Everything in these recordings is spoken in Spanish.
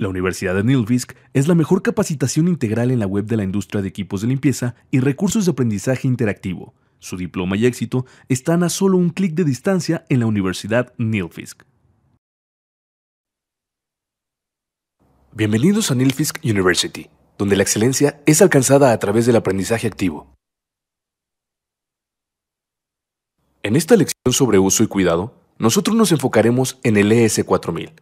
La Universidad de Nilfisk es la mejor capacitación integral en la web de la industria de equipos de limpieza y recursos de aprendizaje interactivo. Su diploma y éxito están a solo un clic de distancia en la Universidad Nilfisk. Bienvenidos a Nilfisk University, donde la excelencia es alcanzada a través del aprendizaje activo. En esta lección sobre uso y cuidado, nosotros nos enfocaremos en el ES4000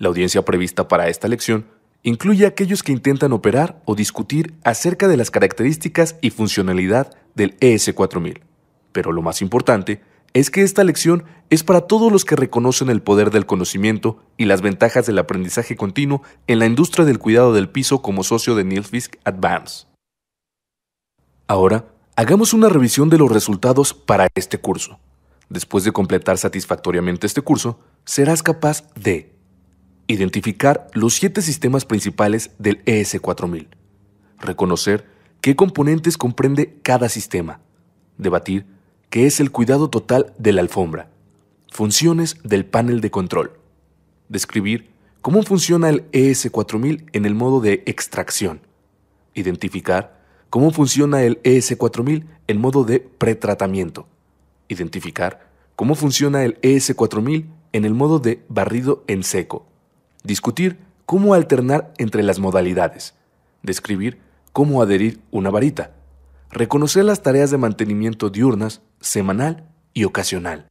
la audiencia prevista para esta lección incluye a aquellos que intentan operar o discutir acerca de las características y funcionalidad del ES4000. Pero lo más importante es que esta lección es para todos los que reconocen el poder del conocimiento y las ventajas del aprendizaje continuo en la industria del cuidado del piso como socio de Nilfisk Advance. Ahora, hagamos una revisión de los resultados para este curso. Después de completar satisfactoriamente este curso, serás capaz de Identificar los siete sistemas principales del ES4000. Reconocer qué componentes comprende cada sistema. Debatir qué es el cuidado total de la alfombra. Funciones del panel de control. Describir cómo funciona el ES4000 en el modo de extracción. Identificar cómo funciona el ES4000 en modo de pretratamiento. Identificar cómo funciona el ES4000 en el modo de barrido en seco discutir cómo alternar entre las modalidades, describir cómo adherir una varita, reconocer las tareas de mantenimiento diurnas, semanal y ocasional.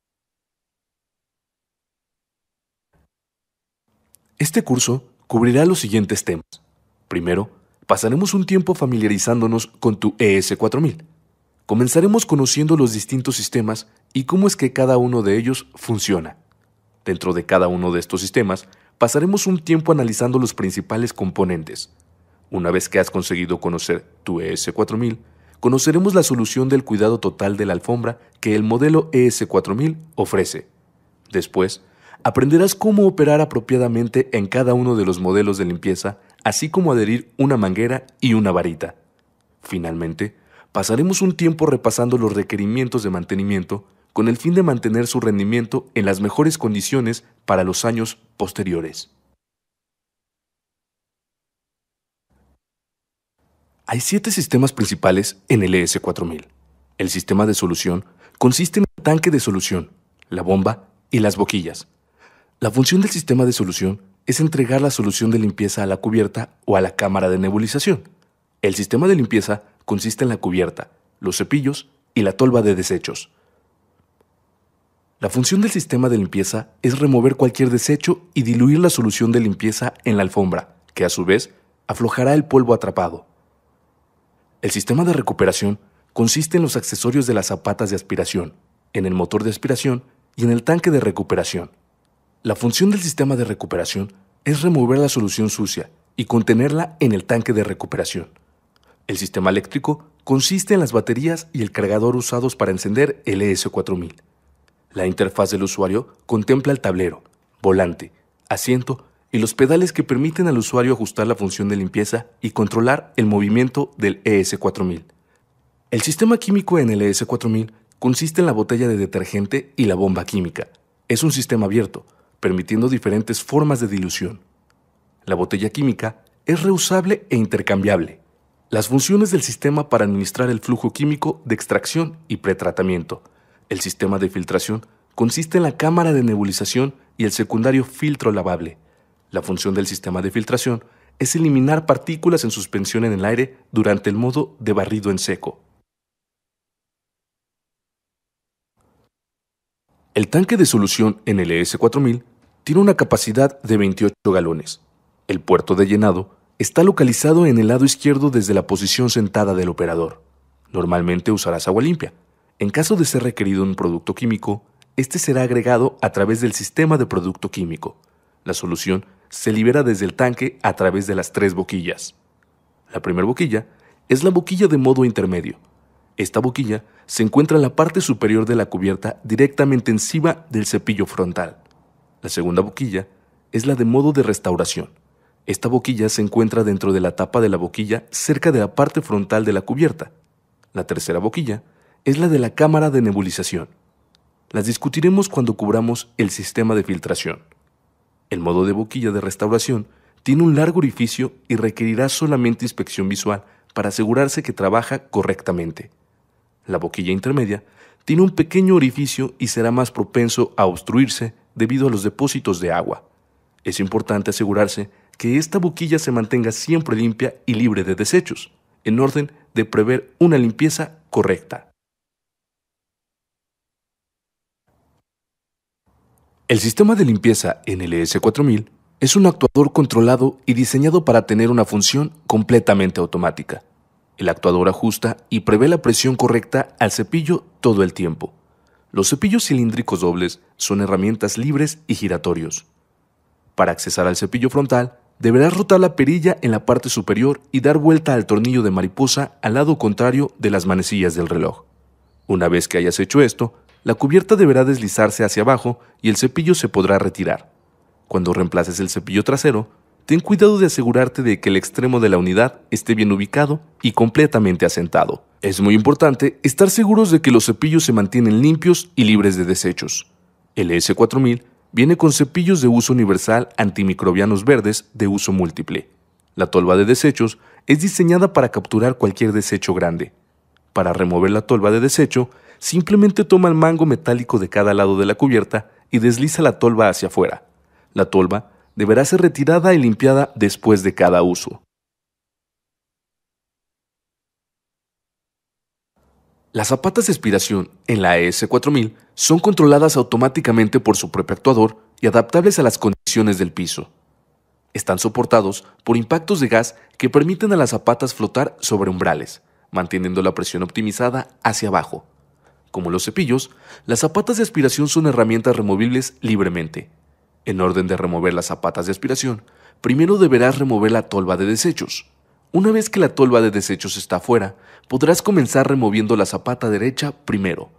Este curso cubrirá los siguientes temas. Primero, pasaremos un tiempo familiarizándonos con tu ES4000. Comenzaremos conociendo los distintos sistemas y cómo es que cada uno de ellos funciona. Dentro de cada uno de estos sistemas pasaremos un tiempo analizando los principales componentes. Una vez que has conseguido conocer tu ES4000, conoceremos la solución del cuidado total de la alfombra que el modelo ES4000 ofrece. Después, aprenderás cómo operar apropiadamente en cada uno de los modelos de limpieza, así como adherir una manguera y una varita. Finalmente, pasaremos un tiempo repasando los requerimientos de mantenimiento con el fin de mantener su rendimiento en las mejores condiciones para los años posteriores. Hay siete sistemas principales en el ES4000. El sistema de solución consiste en el tanque de solución, la bomba y las boquillas. La función del sistema de solución es entregar la solución de limpieza a la cubierta o a la cámara de nebulización. El sistema de limpieza consiste en la cubierta, los cepillos y la tolva de desechos. La función del sistema de limpieza es remover cualquier desecho y diluir la solución de limpieza en la alfombra, que a su vez aflojará el polvo atrapado. El sistema de recuperación consiste en los accesorios de las zapatas de aspiración, en el motor de aspiración y en el tanque de recuperación. La función del sistema de recuperación es remover la solución sucia y contenerla en el tanque de recuperación. El sistema eléctrico consiste en las baterías y el cargador usados para encender el ES4000. La interfaz del usuario contempla el tablero, volante, asiento y los pedales que permiten al usuario ajustar la función de limpieza y controlar el movimiento del ES4000. El sistema químico en el ES4000 consiste en la botella de detergente y la bomba química. Es un sistema abierto, permitiendo diferentes formas de dilución. La botella química es reusable e intercambiable. Las funciones del sistema para administrar el flujo químico de extracción y pretratamiento el sistema de filtración consiste en la cámara de nebulización y el secundario filtro lavable. La función del sistema de filtración es eliminar partículas en suspensión en el aire durante el modo de barrido en seco. El tanque de solución NLS-4000 tiene una capacidad de 28 galones. El puerto de llenado está localizado en el lado izquierdo desde la posición sentada del operador. Normalmente usarás agua limpia, en caso de ser requerido un producto químico, este será agregado a través del sistema de producto químico. La solución se libera desde el tanque a través de las tres boquillas. La primera boquilla es la boquilla de modo intermedio. Esta boquilla se encuentra en la parte superior de la cubierta directamente encima del cepillo frontal. La segunda boquilla es la de modo de restauración. Esta boquilla se encuentra dentro de la tapa de la boquilla cerca de la parte frontal de la cubierta. La tercera boquilla es la de la cámara de nebulización. Las discutiremos cuando cubramos el sistema de filtración. El modo de boquilla de restauración tiene un largo orificio y requerirá solamente inspección visual para asegurarse que trabaja correctamente. La boquilla intermedia tiene un pequeño orificio y será más propenso a obstruirse debido a los depósitos de agua. Es importante asegurarse que esta boquilla se mantenga siempre limpia y libre de desechos, en orden de prever una limpieza correcta. El sistema de limpieza NLS4000 es un actuador controlado y diseñado para tener una función completamente automática. El actuador ajusta y prevé la presión correcta al cepillo todo el tiempo. Los cepillos cilíndricos dobles son herramientas libres y giratorios. Para accesar al cepillo frontal, deberás rotar la perilla en la parte superior y dar vuelta al tornillo de mariposa al lado contrario de las manecillas del reloj. Una vez que hayas hecho esto, la cubierta deberá deslizarse hacia abajo y el cepillo se podrá retirar. Cuando reemplaces el cepillo trasero, ten cuidado de asegurarte de que el extremo de la unidad esté bien ubicado y completamente asentado. Es muy importante estar seguros de que los cepillos se mantienen limpios y libres de desechos. El S4000 viene con cepillos de uso universal antimicrobianos verdes de uso múltiple. La tolva de desechos es diseñada para capturar cualquier desecho grande. Para remover la tolva de desecho, Simplemente toma el mango metálico de cada lado de la cubierta y desliza la tolva hacia afuera. La tolva deberá ser retirada y limpiada después de cada uso. Las zapatas de expiración en la ES4000 son controladas automáticamente por su propio actuador y adaptables a las condiciones del piso. Están soportados por impactos de gas que permiten a las zapatas flotar sobre umbrales, manteniendo la presión optimizada hacia abajo. Como los cepillos, las zapatas de aspiración son herramientas removibles libremente. En orden de remover las zapatas de aspiración, primero deberás remover la tolva de desechos. Una vez que la tolva de desechos está fuera, podrás comenzar removiendo la zapata derecha primero.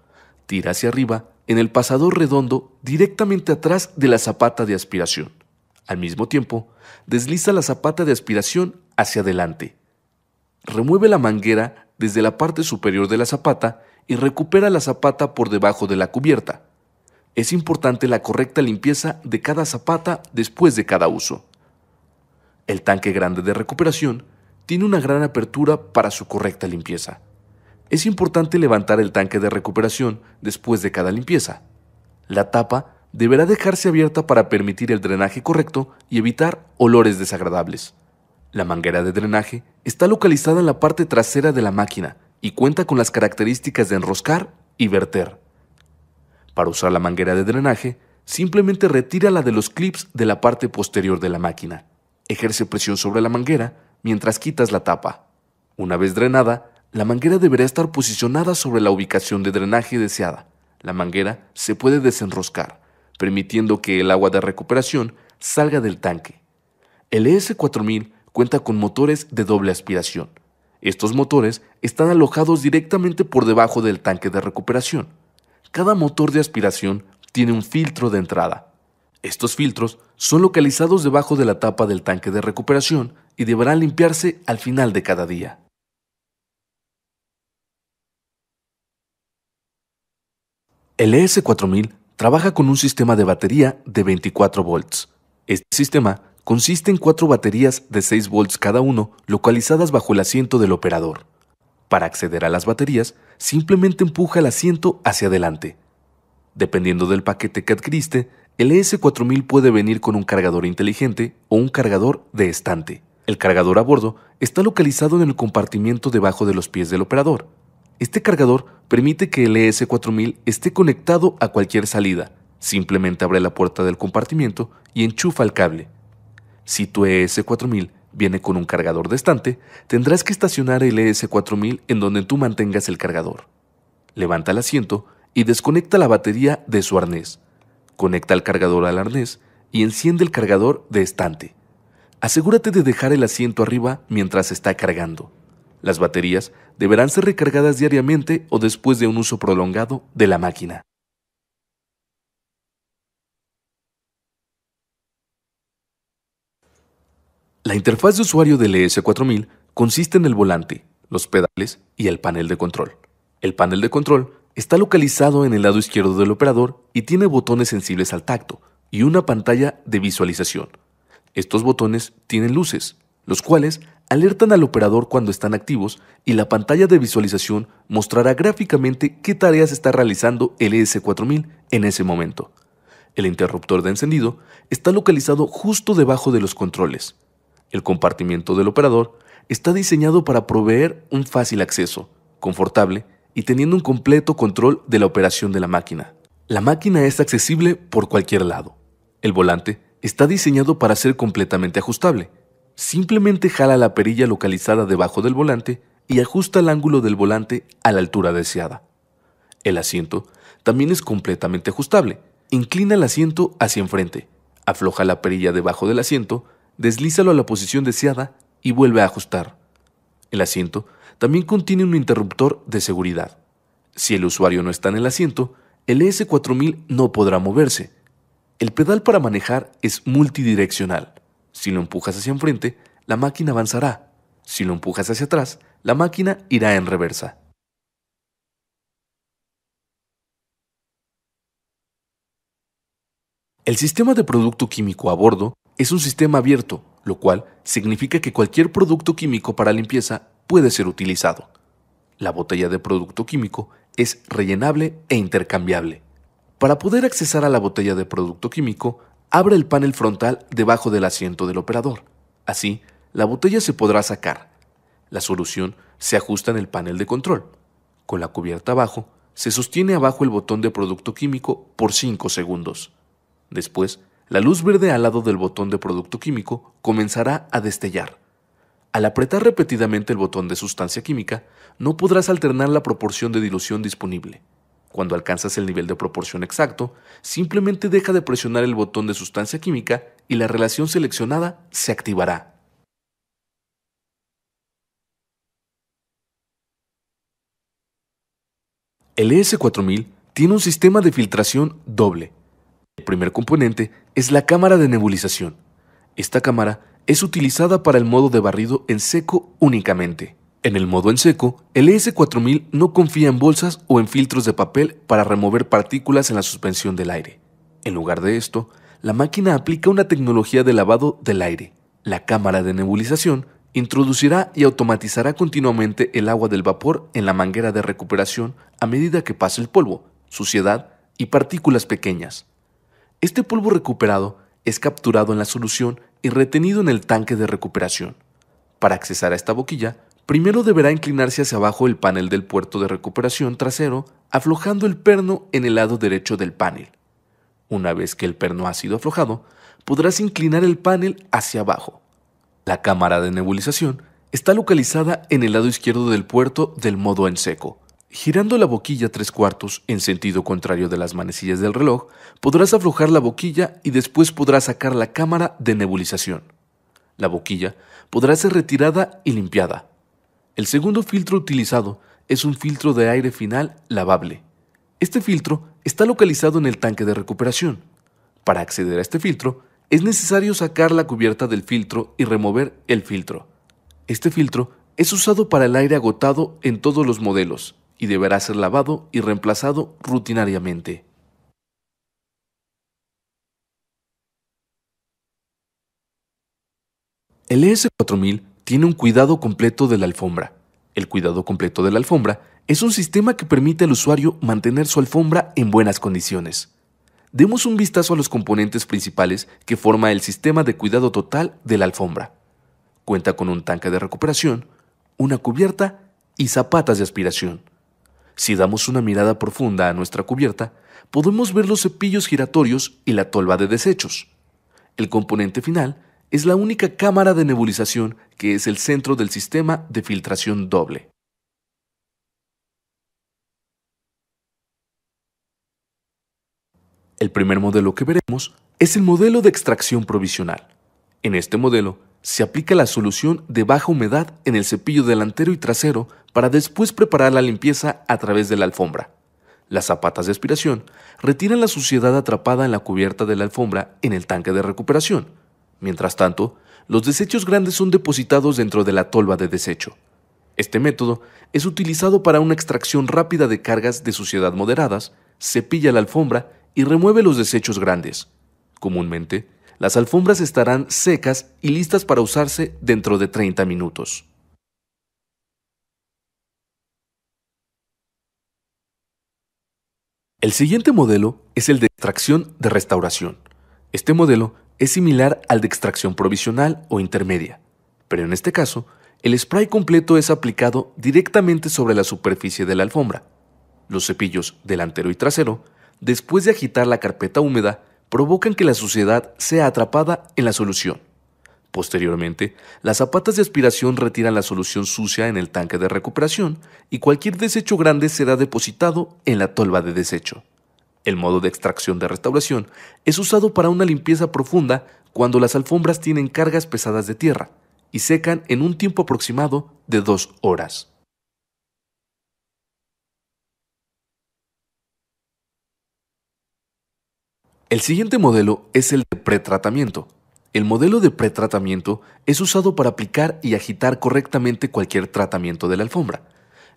Tira hacia arriba en el pasador redondo directamente atrás de la zapata de aspiración. Al mismo tiempo, desliza la zapata de aspiración hacia adelante. Remueve la manguera desde la parte superior de la zapata y recupera la zapata por debajo de la cubierta. Es importante la correcta limpieza de cada zapata después de cada uso. El tanque grande de recuperación tiene una gran apertura para su correcta limpieza. Es importante levantar el tanque de recuperación después de cada limpieza. La tapa deberá dejarse abierta para permitir el drenaje correcto y evitar olores desagradables. La manguera de drenaje está localizada en la parte trasera de la máquina y cuenta con las características de enroscar y verter. Para usar la manguera de drenaje, simplemente retira la de los clips de la parte posterior de la máquina. Ejerce presión sobre la manguera mientras quitas la tapa. Una vez drenada, la manguera deberá estar posicionada sobre la ubicación de drenaje deseada. La manguera se puede desenroscar, permitiendo que el agua de recuperación salga del tanque. El ES4000 cuenta con motores de doble aspiración, estos motores están alojados directamente por debajo del tanque de recuperación. Cada motor de aspiración tiene un filtro de entrada. Estos filtros son localizados debajo de la tapa del tanque de recuperación y deberán limpiarse al final de cada día. El ES4000 trabaja con un sistema de batería de 24 volts. Este sistema consiste en cuatro baterías de 6 volts cada uno localizadas bajo el asiento del operador. Para acceder a las baterías, simplemente empuja el asiento hacia adelante. Dependiendo del paquete que adquiriste, el ES4000 puede venir con un cargador inteligente o un cargador de estante. El cargador a bordo está localizado en el compartimiento debajo de los pies del operador. Este cargador permite que el ES4000 esté conectado a cualquier salida. Simplemente abre la puerta del compartimiento y enchufa el cable. Si tu ES4000 viene con un cargador de estante, tendrás que estacionar el ES4000 en donde tú mantengas el cargador. Levanta el asiento y desconecta la batería de su arnés. Conecta el cargador al arnés y enciende el cargador de estante. Asegúrate de dejar el asiento arriba mientras está cargando. Las baterías deberán ser recargadas diariamente o después de un uso prolongado de la máquina. La interfaz de usuario del ES4000 consiste en el volante, los pedales y el panel de control. El panel de control está localizado en el lado izquierdo del operador y tiene botones sensibles al tacto y una pantalla de visualización. Estos botones tienen luces, los cuales alertan al operador cuando están activos y la pantalla de visualización mostrará gráficamente qué tareas está realizando el ES4000 en ese momento. El interruptor de encendido está localizado justo debajo de los controles. El compartimiento del operador está diseñado para proveer un fácil acceso, confortable y teniendo un completo control de la operación de la máquina. La máquina es accesible por cualquier lado. El volante está diseñado para ser completamente ajustable. Simplemente jala la perilla localizada debajo del volante y ajusta el ángulo del volante a la altura deseada. El asiento también es completamente ajustable. Inclina el asiento hacia enfrente, afloja la perilla debajo del asiento deslízalo a la posición deseada y vuelve a ajustar. El asiento también contiene un interruptor de seguridad. Si el usuario no está en el asiento, el s 4000 no podrá moverse. El pedal para manejar es multidireccional. Si lo empujas hacia enfrente, la máquina avanzará. Si lo empujas hacia atrás, la máquina irá en reversa. El sistema de producto químico a bordo es un sistema abierto, lo cual significa que cualquier producto químico para limpieza puede ser utilizado. La botella de producto químico es rellenable e intercambiable. Para poder accesar a la botella de producto químico, abre el panel frontal debajo del asiento del operador. Así, la botella se podrá sacar. La solución se ajusta en el panel de control. Con la cubierta abajo, se sostiene abajo el botón de producto químico por 5 segundos. Después, la luz verde al lado del botón de producto químico comenzará a destellar. Al apretar repetidamente el botón de sustancia química, no podrás alternar la proporción de dilución disponible. Cuando alcanzas el nivel de proporción exacto, simplemente deja de presionar el botón de sustancia química y la relación seleccionada se activará. El ES4000 tiene un sistema de filtración doble el primer componente es la cámara de nebulización. Esta cámara es utilizada para el modo de barrido en seco únicamente. En el modo en seco, el ES4000 no confía en bolsas o en filtros de papel para remover partículas en la suspensión del aire. En lugar de esto, la máquina aplica una tecnología de lavado del aire. La cámara de nebulización introducirá y automatizará continuamente el agua del vapor en la manguera de recuperación a medida que pase el polvo, suciedad y partículas pequeñas. Este polvo recuperado es capturado en la solución y retenido en el tanque de recuperación. Para accesar a esta boquilla, primero deberá inclinarse hacia abajo el panel del puerto de recuperación trasero, aflojando el perno en el lado derecho del panel. Una vez que el perno ha sido aflojado, podrás inclinar el panel hacia abajo. La cámara de nebulización está localizada en el lado izquierdo del puerto del modo en seco, Girando la boquilla tres cuartos en sentido contrario de las manecillas del reloj, podrás aflojar la boquilla y después podrás sacar la cámara de nebulización. La boquilla podrá ser retirada y limpiada. El segundo filtro utilizado es un filtro de aire final lavable. Este filtro está localizado en el tanque de recuperación. Para acceder a este filtro, es necesario sacar la cubierta del filtro y remover el filtro. Este filtro es usado para el aire agotado en todos los modelos, y deberá ser lavado y reemplazado rutinariamente. El ES4000 tiene un cuidado completo de la alfombra. El cuidado completo de la alfombra es un sistema que permite al usuario mantener su alfombra en buenas condiciones. Demos un vistazo a los componentes principales que forma el sistema de cuidado total de la alfombra. Cuenta con un tanque de recuperación, una cubierta y zapatas de aspiración. Si damos una mirada profunda a nuestra cubierta, podemos ver los cepillos giratorios y la tolva de desechos. El componente final es la única cámara de nebulización que es el centro del sistema de filtración doble. El primer modelo que veremos es el modelo de extracción provisional. En este modelo, se aplica la solución de baja humedad en el cepillo delantero y trasero para después preparar la limpieza a través de la alfombra. Las zapatas de aspiración retiran la suciedad atrapada en la cubierta de la alfombra en el tanque de recuperación. Mientras tanto, los desechos grandes son depositados dentro de la tolva de desecho. Este método es utilizado para una extracción rápida de cargas de suciedad moderadas, cepilla la alfombra y remueve los desechos grandes. Comúnmente, las alfombras estarán secas y listas para usarse dentro de 30 minutos. El siguiente modelo es el de extracción de restauración. Este modelo es similar al de extracción provisional o intermedia, pero en este caso, el spray completo es aplicado directamente sobre la superficie de la alfombra. Los cepillos delantero y trasero, después de agitar la carpeta húmeda, provocan que la suciedad sea atrapada en la solución. Posteriormente, las zapatas de aspiración retiran la solución sucia en el tanque de recuperación y cualquier desecho grande será depositado en la tolva de desecho. El modo de extracción de restauración es usado para una limpieza profunda cuando las alfombras tienen cargas pesadas de tierra y secan en un tiempo aproximado de dos horas. El siguiente modelo es el de pretratamiento. El modelo de pretratamiento es usado para aplicar y agitar correctamente cualquier tratamiento de la alfombra.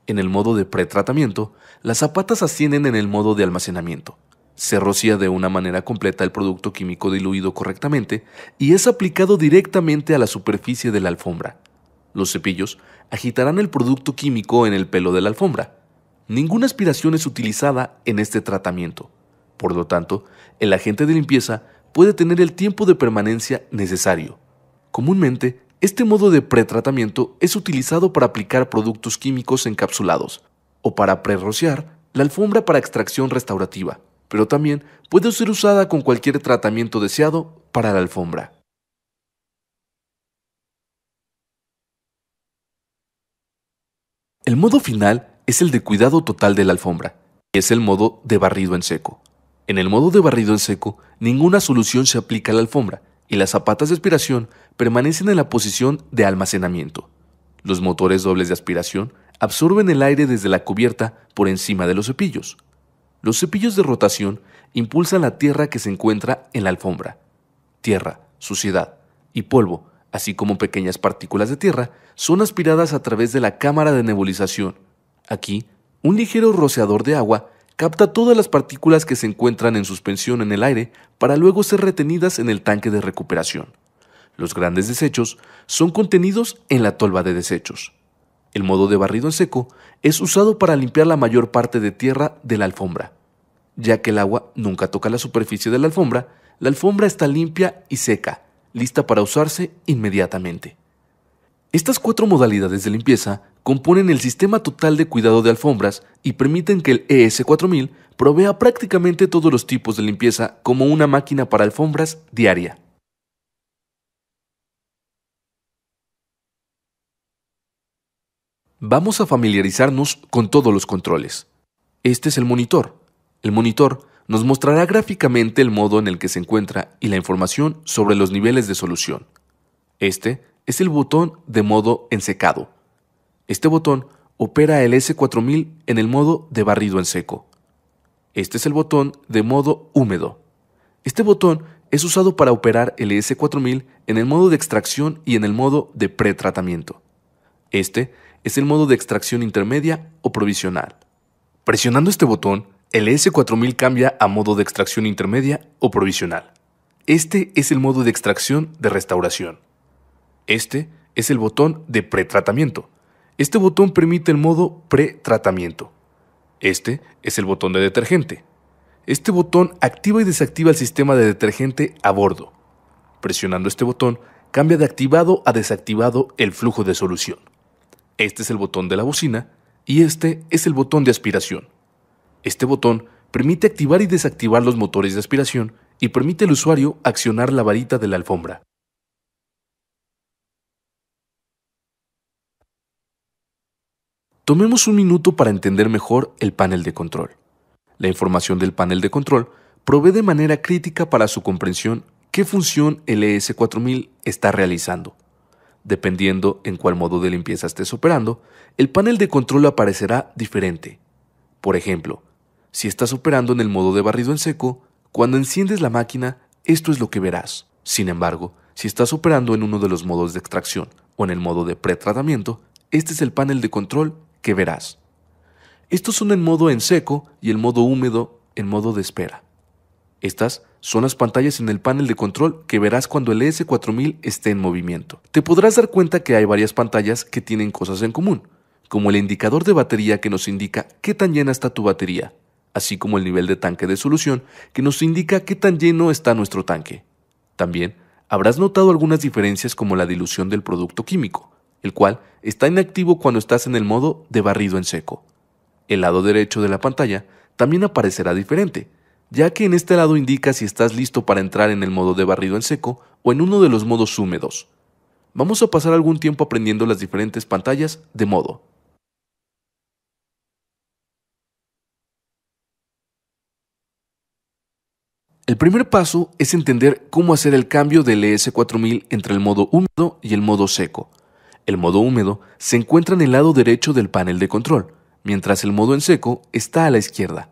En el modo de pretratamiento, las zapatas ascienden en el modo de almacenamiento. Se rocía de una manera completa el producto químico diluido correctamente y es aplicado directamente a la superficie de la alfombra. Los cepillos agitarán el producto químico en el pelo de la alfombra. Ninguna aspiración es utilizada en este tratamiento. Por lo tanto, el agente de limpieza puede tener el tiempo de permanencia necesario. Comúnmente, este modo de pretratamiento es utilizado para aplicar productos químicos encapsulados o para prerrociar la alfombra para extracción restaurativa, pero también puede ser usada con cualquier tratamiento deseado para la alfombra. El modo final es el de cuidado total de la alfombra, y es el modo de barrido en seco. En el modo de barrido en seco, ninguna solución se aplica a la alfombra y las zapatas de aspiración permanecen en la posición de almacenamiento. Los motores dobles de aspiración absorben el aire desde la cubierta por encima de los cepillos. Los cepillos de rotación impulsan la tierra que se encuentra en la alfombra. Tierra, suciedad y polvo, así como pequeñas partículas de tierra, son aspiradas a través de la cámara de nebulización. Aquí, un ligero roceador de agua capta todas las partículas que se encuentran en suspensión en el aire para luego ser retenidas en el tanque de recuperación. Los grandes desechos son contenidos en la tolva de desechos. El modo de barrido en seco es usado para limpiar la mayor parte de tierra de la alfombra. Ya que el agua nunca toca la superficie de la alfombra, la alfombra está limpia y seca, lista para usarse inmediatamente. Estas cuatro modalidades de limpieza componen el sistema total de cuidado de alfombras y permiten que el ES4000 provea prácticamente todos los tipos de limpieza como una máquina para alfombras diaria. Vamos a familiarizarnos con todos los controles. Este es el monitor. El monitor nos mostrará gráficamente el modo en el que se encuentra y la información sobre los niveles de solución. Este es el botón de modo ensecado. Este botón opera el S4000 en el modo de barrido en seco. Este es el botón de modo húmedo. Este botón es usado para operar el S4000 en el modo de extracción y en el modo de pretratamiento. Este es el modo de extracción intermedia o provisional. Presionando este botón, el S4000 cambia a modo de extracción intermedia o provisional. Este es el modo de extracción de restauración. Este es el botón de pretratamiento. Este botón permite el modo pretratamiento. Este es el botón de detergente. Este botón activa y desactiva el sistema de detergente a bordo. Presionando este botón, cambia de activado a desactivado el flujo de solución. Este es el botón de la bocina y este es el botón de aspiración. Este botón permite activar y desactivar los motores de aspiración y permite al usuario accionar la varita de la alfombra. Tomemos un minuto para entender mejor el panel de control. La información del panel de control provee de manera crítica para su comprensión qué función el ES4000 está realizando. Dependiendo en cuál modo de limpieza estés operando, el panel de control aparecerá diferente. Por ejemplo, si estás operando en el modo de barrido en seco, cuando enciendes la máquina, esto es lo que verás. Sin embargo, si estás operando en uno de los modos de extracción o en el modo de pretratamiento, este es el panel de control que verás. Estos son en modo en seco y el modo húmedo en modo de espera. Estas son las pantallas en el panel de control que verás cuando el S4000 esté en movimiento. Te podrás dar cuenta que hay varias pantallas que tienen cosas en común, como el indicador de batería que nos indica qué tan llena está tu batería, así como el nivel de tanque de solución que nos indica qué tan lleno está nuestro tanque. También habrás notado algunas diferencias como la dilución del producto químico, el cual está inactivo cuando estás en el modo de barrido en seco. El lado derecho de la pantalla también aparecerá diferente, ya que en este lado indica si estás listo para entrar en el modo de barrido en seco o en uno de los modos húmedos. Vamos a pasar algún tiempo aprendiendo las diferentes pantallas de modo. El primer paso es entender cómo hacer el cambio del ES4000 entre el modo húmedo y el modo seco. El modo húmedo se encuentra en el lado derecho del panel de control, mientras el modo en seco está a la izquierda.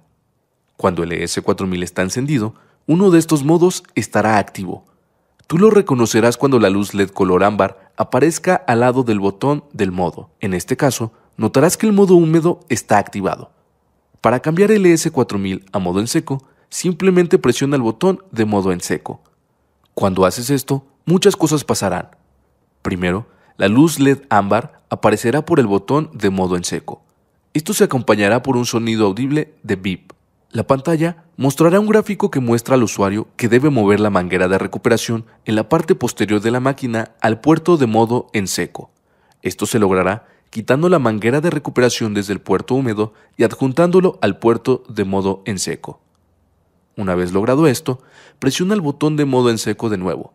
Cuando el ES4000 está encendido, uno de estos modos estará activo. Tú lo reconocerás cuando la luz LED color ámbar aparezca al lado del botón del modo. En este caso, notarás que el modo húmedo está activado. Para cambiar el ES4000 a modo en seco, simplemente presiona el botón de modo en seco. Cuando haces esto, muchas cosas pasarán. Primero, la luz LED ámbar aparecerá por el botón de modo en seco. Esto se acompañará por un sonido audible de beep. La pantalla mostrará un gráfico que muestra al usuario que debe mover la manguera de recuperación en la parte posterior de la máquina al puerto de modo en seco. Esto se logrará quitando la manguera de recuperación desde el puerto húmedo y adjuntándolo al puerto de modo en seco. Una vez logrado esto, presiona el botón de modo en seco de nuevo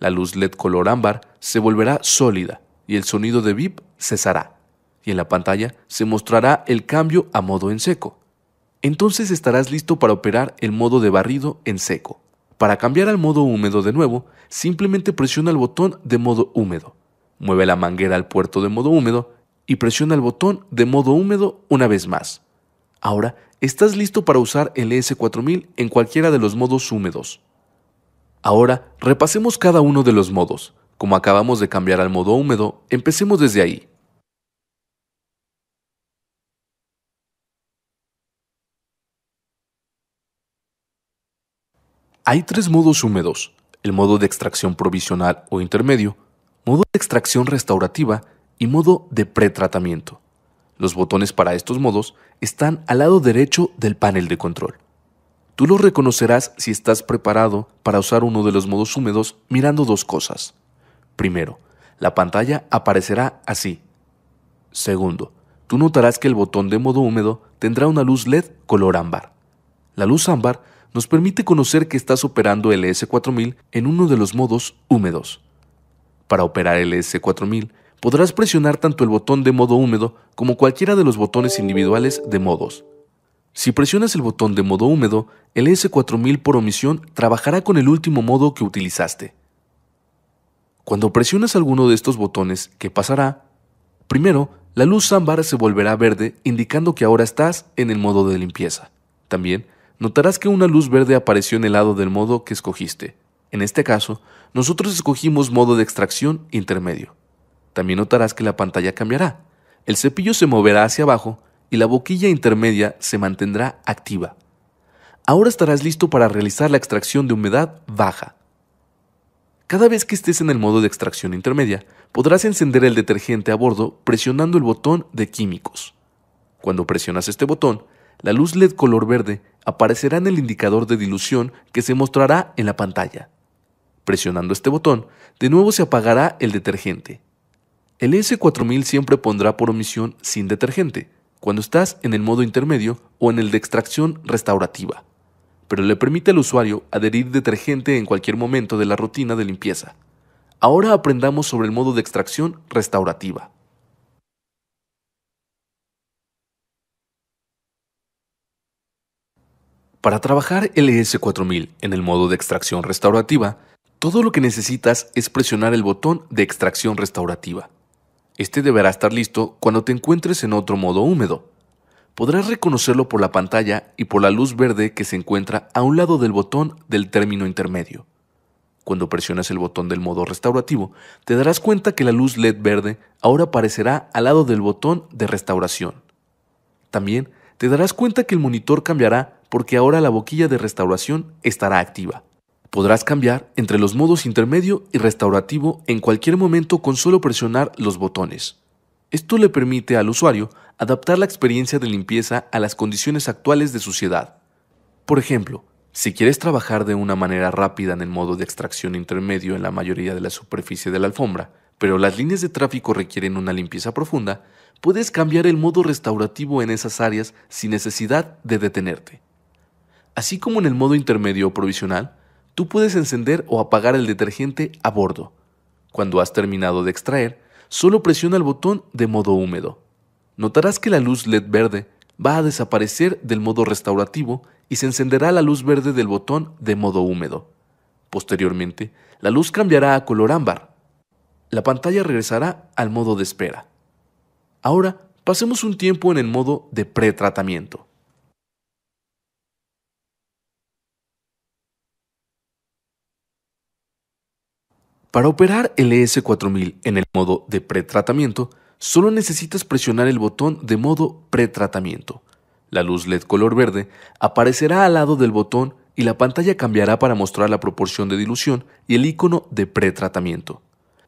la luz LED color ámbar se volverá sólida y el sonido de VIP cesará. Y en la pantalla se mostrará el cambio a modo en seco. Entonces estarás listo para operar el modo de barrido en seco. Para cambiar al modo húmedo de nuevo, simplemente presiona el botón de modo húmedo. Mueve la manguera al puerto de modo húmedo y presiona el botón de modo húmedo una vez más. Ahora estás listo para usar el S4000 en cualquiera de los modos húmedos. Ahora repasemos cada uno de los modos. Como acabamos de cambiar al modo húmedo, empecemos desde ahí. Hay tres modos húmedos, el modo de extracción provisional o intermedio, modo de extracción restaurativa y modo de pretratamiento. Los botones para estos modos están al lado derecho del panel de control. Tú lo reconocerás si estás preparado para usar uno de los modos húmedos mirando dos cosas. Primero, la pantalla aparecerá así. Segundo, tú notarás que el botón de modo húmedo tendrá una luz LED color ámbar. La luz ámbar nos permite conocer que estás operando el S4000 en uno de los modos húmedos. Para operar el S4000, podrás presionar tanto el botón de modo húmedo como cualquiera de los botones individuales de modos. Si presionas el botón de modo húmedo, el S4000 por omisión trabajará con el último modo que utilizaste. Cuando presionas alguno de estos botones, ¿qué pasará? Primero, la luz ámbar se volverá verde indicando que ahora estás en el modo de limpieza. También, notarás que una luz verde apareció en el lado del modo que escogiste. En este caso, nosotros escogimos modo de extracción intermedio. También notarás que la pantalla cambiará. El cepillo se moverá hacia abajo y la boquilla intermedia se mantendrá activa. Ahora estarás listo para realizar la extracción de humedad baja. Cada vez que estés en el modo de extracción intermedia, podrás encender el detergente a bordo presionando el botón de químicos. Cuando presionas este botón, la luz LED color verde aparecerá en el indicador de dilución que se mostrará en la pantalla. Presionando este botón, de nuevo se apagará el detergente. El S4000 siempre pondrá por omisión sin detergente, cuando estás en el modo intermedio o en el de extracción restaurativa, pero le permite al usuario adherir detergente en cualquier momento de la rutina de limpieza. Ahora aprendamos sobre el modo de extracción restaurativa. Para trabajar LS4000 en el modo de extracción restaurativa, todo lo que necesitas es presionar el botón de extracción restaurativa. Este deberá estar listo cuando te encuentres en otro modo húmedo. Podrás reconocerlo por la pantalla y por la luz verde que se encuentra a un lado del botón del término intermedio. Cuando presiones el botón del modo restaurativo, te darás cuenta que la luz LED verde ahora aparecerá al lado del botón de restauración. También te darás cuenta que el monitor cambiará porque ahora la boquilla de restauración estará activa. Podrás cambiar entre los modos intermedio y restaurativo en cualquier momento con solo presionar los botones. Esto le permite al usuario adaptar la experiencia de limpieza a las condiciones actuales de suciedad. Por ejemplo, si quieres trabajar de una manera rápida en el modo de extracción intermedio en la mayoría de la superficie de la alfombra, pero las líneas de tráfico requieren una limpieza profunda, puedes cambiar el modo restaurativo en esas áreas sin necesidad de detenerte. Así como en el modo intermedio provisional, tú puedes encender o apagar el detergente a bordo. Cuando has terminado de extraer, solo presiona el botón de modo húmedo. Notarás que la luz LED verde va a desaparecer del modo restaurativo y se encenderá la luz verde del botón de modo húmedo. Posteriormente, la luz cambiará a color ámbar. La pantalla regresará al modo de espera. Ahora, pasemos un tiempo en el modo de pretratamiento. Para operar el ES4000 en el modo de pretratamiento, solo necesitas presionar el botón de modo pretratamiento. La luz LED color verde aparecerá al lado del botón y la pantalla cambiará para mostrar la proporción de dilución y el icono de pretratamiento.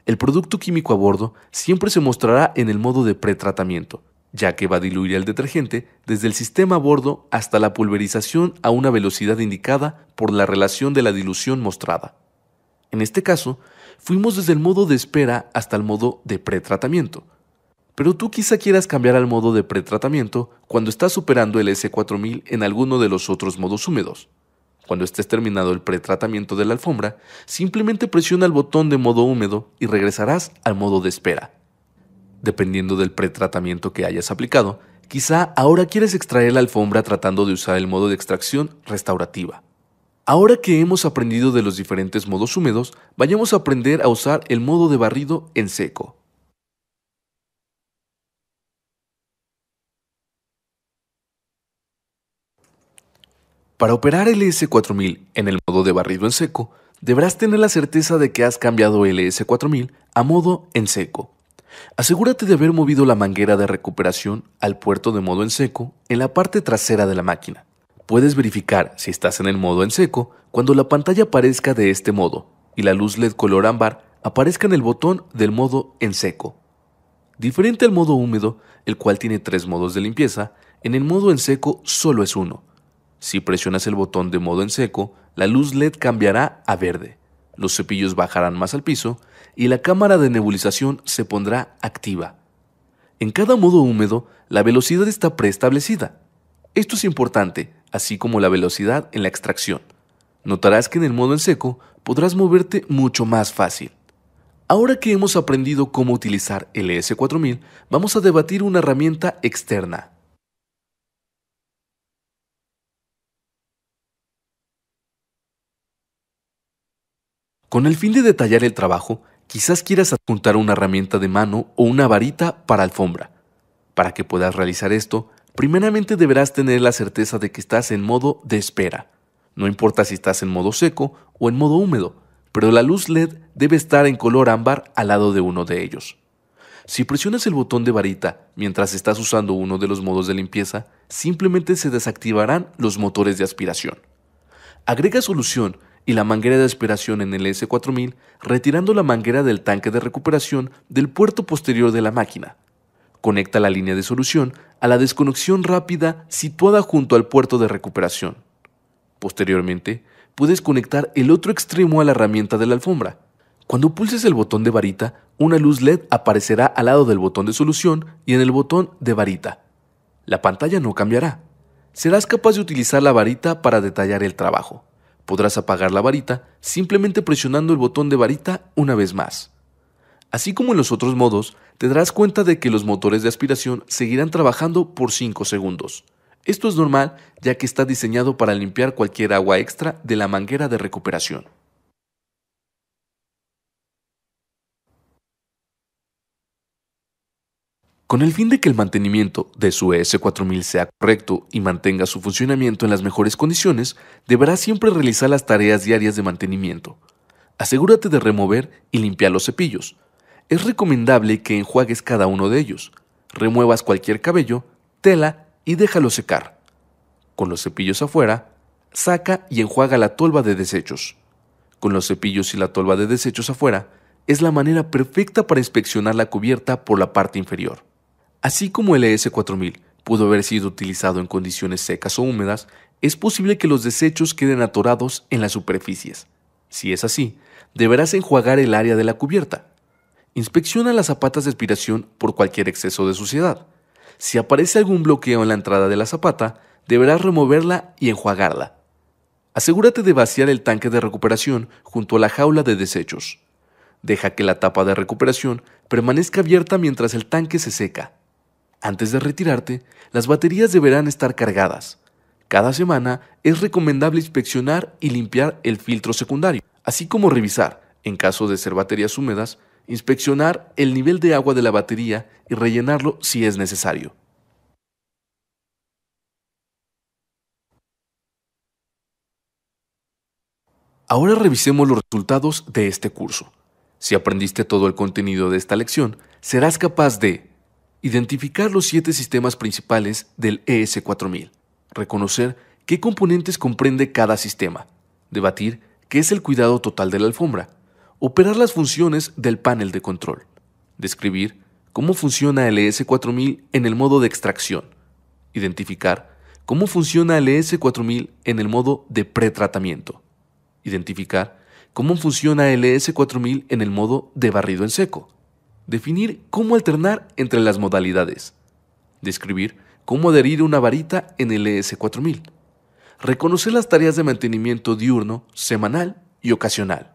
El producto químico a bordo siempre se mostrará en el modo de pretratamiento, ya que va a diluir el detergente desde el sistema a bordo hasta la pulverización a una velocidad indicada por la relación de la dilución mostrada. En este caso, fuimos desde el modo de espera hasta el modo de pretratamiento. Pero tú quizá quieras cambiar al modo de pretratamiento cuando estás superando el S4000 en alguno de los otros modos húmedos. Cuando estés terminado el pretratamiento de la alfombra, simplemente presiona el botón de modo húmedo y regresarás al modo de espera. Dependiendo del pretratamiento que hayas aplicado, quizá ahora quieres extraer la alfombra tratando de usar el modo de extracción restaurativa. Ahora que hemos aprendido de los diferentes modos húmedos, vayamos a aprender a usar el modo de barrido en seco. Para operar el LS4000 en el modo de barrido en seco, deberás tener la certeza de que has cambiado LS4000 a modo en seco. Asegúrate de haber movido la manguera de recuperación al puerto de modo en seco en la parte trasera de la máquina. Puedes verificar si estás en el modo en seco cuando la pantalla aparezca de este modo y la luz LED color ámbar aparezca en el botón del modo en seco. Diferente al modo húmedo, el cual tiene tres modos de limpieza, en el modo en seco solo es uno. Si presionas el botón de modo en seco, la luz LED cambiará a verde, los cepillos bajarán más al piso y la cámara de nebulización se pondrá activa. En cada modo húmedo, la velocidad está preestablecida. Esto es importante así como la velocidad en la extracción. Notarás que en el modo en seco podrás moverte mucho más fácil. Ahora que hemos aprendido cómo utilizar LS4000, vamos a debatir una herramienta externa. Con el fin de detallar el trabajo, quizás quieras adjuntar una herramienta de mano o una varita para alfombra. Para que puedas realizar esto, Primeramente deberás tener la certeza de que estás en modo de espera. No importa si estás en modo seco o en modo húmedo, pero la luz LED debe estar en color ámbar al lado de uno de ellos. Si presionas el botón de varita mientras estás usando uno de los modos de limpieza, simplemente se desactivarán los motores de aspiración. Agrega solución y la manguera de aspiración en el S4000 retirando la manguera del tanque de recuperación del puerto posterior de la máquina. Conecta la línea de solución a la desconexión rápida situada junto al puerto de recuperación. Posteriormente, puedes conectar el otro extremo a la herramienta de la alfombra. Cuando pulses el botón de varita, una luz LED aparecerá al lado del botón de solución y en el botón de varita. La pantalla no cambiará. Serás capaz de utilizar la varita para detallar el trabajo. Podrás apagar la varita simplemente presionando el botón de varita una vez más. Así como en los otros modos, te darás cuenta de que los motores de aspiración seguirán trabajando por 5 segundos. Esto es normal ya que está diseñado para limpiar cualquier agua extra de la manguera de recuperación. Con el fin de que el mantenimiento de su ES4000 sea correcto y mantenga su funcionamiento en las mejores condiciones, deberás siempre realizar las tareas diarias de mantenimiento. Asegúrate de remover y limpiar los cepillos, es recomendable que enjuagues cada uno de ellos, remuevas cualquier cabello, tela y déjalo secar. Con los cepillos afuera, saca y enjuaga la tolva de desechos. Con los cepillos y la tolva de desechos afuera, es la manera perfecta para inspeccionar la cubierta por la parte inferior. Así como el ES4000 pudo haber sido utilizado en condiciones secas o húmedas, es posible que los desechos queden atorados en las superficies. Si es así, deberás enjuagar el área de la cubierta, Inspecciona las zapatas de aspiración por cualquier exceso de suciedad. Si aparece algún bloqueo en la entrada de la zapata, deberás removerla y enjuagarla. Asegúrate de vaciar el tanque de recuperación junto a la jaula de desechos. Deja que la tapa de recuperación permanezca abierta mientras el tanque se seca. Antes de retirarte, las baterías deberán estar cargadas. Cada semana es recomendable inspeccionar y limpiar el filtro secundario, así como revisar, en caso de ser baterías húmedas, inspeccionar el nivel de agua de la batería y rellenarlo si es necesario. Ahora revisemos los resultados de este curso. Si aprendiste todo el contenido de esta lección, serás capaz de identificar los siete sistemas principales del ES4000, reconocer qué componentes comprende cada sistema, debatir qué es el cuidado total de la alfombra, operar las funciones del panel de control, describir cómo funciona el ES4000 en el modo de extracción, identificar cómo funciona el ES4000 en el modo de pretratamiento, identificar cómo funciona el ES4000 en el modo de barrido en seco, definir cómo alternar entre las modalidades, describir cómo adherir una varita en el ES4000, reconocer las tareas de mantenimiento diurno, semanal y ocasional.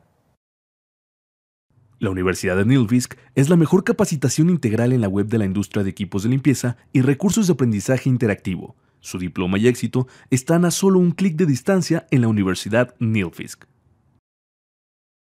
La Universidad de Nilfisk es la mejor capacitación integral en la web de la industria de equipos de limpieza y recursos de aprendizaje interactivo. Su diploma y éxito están a solo un clic de distancia en la Universidad Nilfisk.